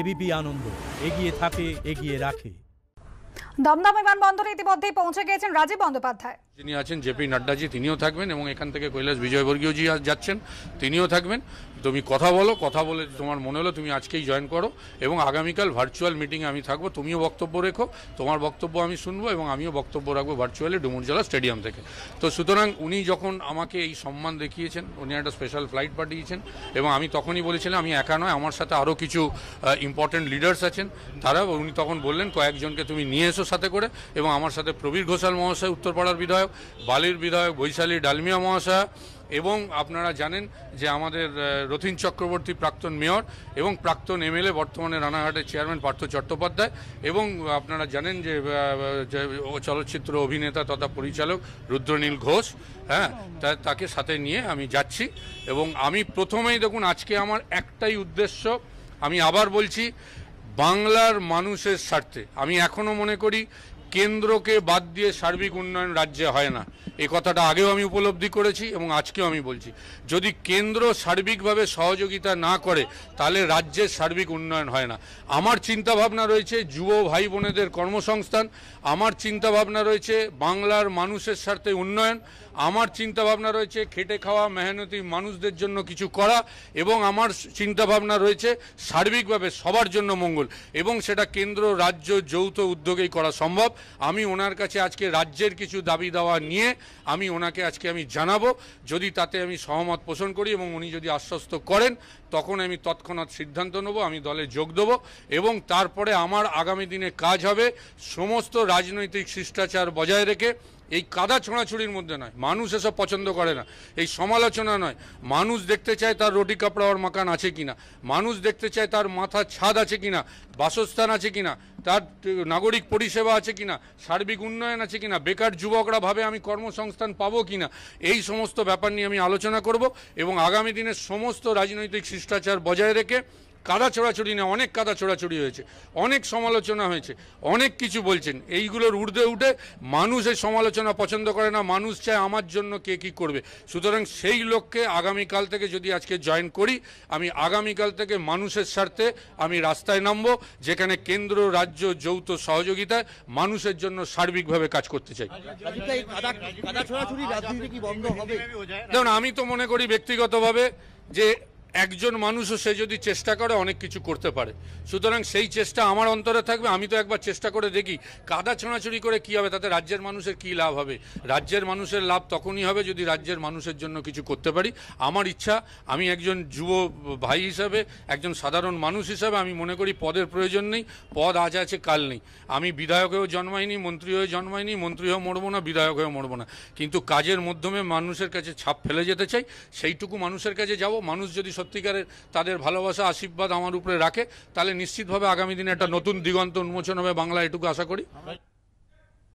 ABP আনন্দ এগিয়ে থাকে এগিয়ে রাখে দমদম বিমানবন্দরে ইতিমধ্যেই পৌঁছে গিয়েছেন রাজীব বন্দ্যোপাধ্যায় যিনি আছেন জেপি নাড্ডাজি তিনিও থাকবেন এবং এখান থেকে কৈলাস বিজয়বর্গীয়জি যাচ্ছেন তিনিও থাকবেন তুমি কথা বলো কথা বলে তোমার মনে হলো তুমি আজকেই জয়েন করো এবং আগামীকাল ভার্চুয়াল মিটিংয়ে আমি থাকবো তুমিও বক্তব্য রেখো তোমার বক্তব্য আমি শুনবো এবং আমিও বক্তব্য রাখবো ভার্চুয়ালি ডুমুরজলা স্টেডিয়াম থেকে তো সুতরাং উনি যখন আমাকে এই সম্মান দেখিয়েছেন উনি একটা স্পেশাল ফ্লাইট পাঠিয়েছেন এবং আমি তখনই বলেছিলাম আমি একা নয় আমার সাথে আরও কিছু ইম্পর্টেন্ট লিডার্স আছেন তারা উনি তখন বললেন কয়েকজনকে তুমি নিয়ে এসো সাথে করে এবং আমার সাথে প্রবীর ঘোষাল মহাশয় উত্তরপাড়ার বিধায়ক বালির বিধায়ক বৈশালী ডালমিয়া মহাশয়া এবং আপনারা জানেন যে আমাদের রথিন চক্রবর্তী প্রাক্তন মেয়র এবং প্রাক্তন এমএলএ বর্তমানে রানাঘাটের চেয়ারম্যান পার্থ চট্টোপাধ্যায় এবং আপনারা জানেন যে চলচ্চিত্র অভিনেতা তথা পরিচালক রুদ্রনীল ঘোষ হ্যাঁ তাকে সাথে নিয়ে আমি যাচ্ছি এবং আমি প্রথমেই দেখুন আজকে আমার একটাই উদ্দেশ্য আমি আবার বলছি বাংলার মানুষের স্বার্থে আমি এখনও মনে করি কেন্দ্রকে বাদ দিয়ে সার্বিক উন্নয়ন রাজ্যে হয় না এ কথাটা আগেও আমি উপলব্ধি করেছি এবং আজকেও আমি বলছি যদি কেন্দ্র সার্বিকভাবে সহযোগিতা না করে তাহলে রাজ্যের সার্বিক উন্নয়ন হয় না আমার চিন্তাভাবনা রয়েছে যুব ভাই বোনেদের কর্মসংস্থান আমার চিন্তাভাবনা রয়েছে বাংলার মানুষের স্বার্থে উন্নয়ন আমার চিন্তাভাবনা রয়েছে খেটে খাওয়া মেহনতি মানুষদের জন্য কিছু করা এবং আমার চিন্তাভাবনা রয়েছে সার্বিকভাবে সবার জন্য মঙ্গল এবং সেটা কেন্দ্র রাজ্য যৌথ উদ্যোগেই করা সম্ভব আমি ওনার কাছে আজকে রাজ্যের কিছু দাবি দাওয়া নিয়ে আমি ওনাকে আজকে আমি জানাবো যদি তাতে আমি সহমত পোষণ করি এবং উনি যদি আশ্বস্ত করেন তখন আমি তৎক্ষণাৎ সিদ্ধান্ত নেব আমি দলে যোগ দেবো এবং তারপরে আমার আগামী দিনে কাজ হবে সমস্ত রাজনৈতিক শিষ্টাচার বজায় রেখে এই কাদা ছোঁড়াছুড়ির মধ্যে নয় মানুষ এসব পছন্দ করে না এই সমালোচনা নয় মানুষ দেখতে চায় তার রোটি কাপড় ওর মাকান আছে কিনা মানুষ দেখতে চায় তার মাথা ছাদ আছে কিনা বাসস্থান আছে কিনা তার নাগরিক পরিষেবা আছে কিনা সার্বিক উন্নয়ন আছে কিনা বেকার যুবকরা ভাবে আমি কর্মসংস্থান পাবো কিনা এই সমস্ত ব্যাপার নিয়ে আমি আলোচনা করব এবং আগামী দিনের সমস্ত রাজনৈতিক শিষ্টাচার বজায় রেখে কাদা চোরাচুরি না অনেক কাদা চোরাচুরি হয়েছে অনেক সমালোচনা হয়েছে অনেক কিছু বলছেন এইগুলোর উর্ধে উঠে মানুষ এই সমালোচনা পছন্দ করে না মানুষ চায় আমার জন্য কে কি করবে সুতরাং সেই লক্ষ্যে আগামীকাল থেকে যদি আজকে জয়েন করি আমি আগামীকাল থেকে মানুষের স্বার্থে আমি রাস্তায় নামব যেখানে কেন্দ্র রাজ্য যৌথ সহযোগিতায় মানুষের জন্য সার্বিকভাবে কাজ করতে চাই দেখুন আমি তো মনে করি ব্যক্তিগতভাবে যে একজন মানুষও সে যদি চেষ্টা করে অনেক কিছু করতে পারে সুতরাং সেই চেষ্টা আমার অন্তরে থাকবে আমি তো একবার চেষ্টা করে দেখি কাদা ছোঁড়াছুড়ি করে কী হবে তাতে রাজ্যের মানুষের কী লাভ হবে রাজ্যের মানুষের লাভ তখনই হবে যদি রাজ্যের মানুষের জন্য কিছু করতে পারি আমার ইচ্ছা আমি একজন যুব ভাই হিসাবে একজন সাধারণ মানুষ হিসাবে আমি মনে করি পদের প্রয়োজন নেই পদ আজ আছে কাল নেই আমি বিধায়ক হয়েও জন্মাইনি মন্ত্রী হয়ে জন্মাইনি মন্ত্রী হয়েও মরবো না বিধায়ক হয়েও মরবো না কিন্তু কাজের মাধ্যমে মানুষের কাছে ছাপ ফেলে যেতে চাই সেইটুকু মানুষের কাছে যাব মানুষ যদি সত্যিকারের তাদের ভালোবাসা আশীর্বাদ আমার উপরে রাখে তাহলে নিশ্চিতভাবে আগামী দিনে একটা নতুন দিগন্ত উন্মোচন হবে বাংলা এটুকু আশা করি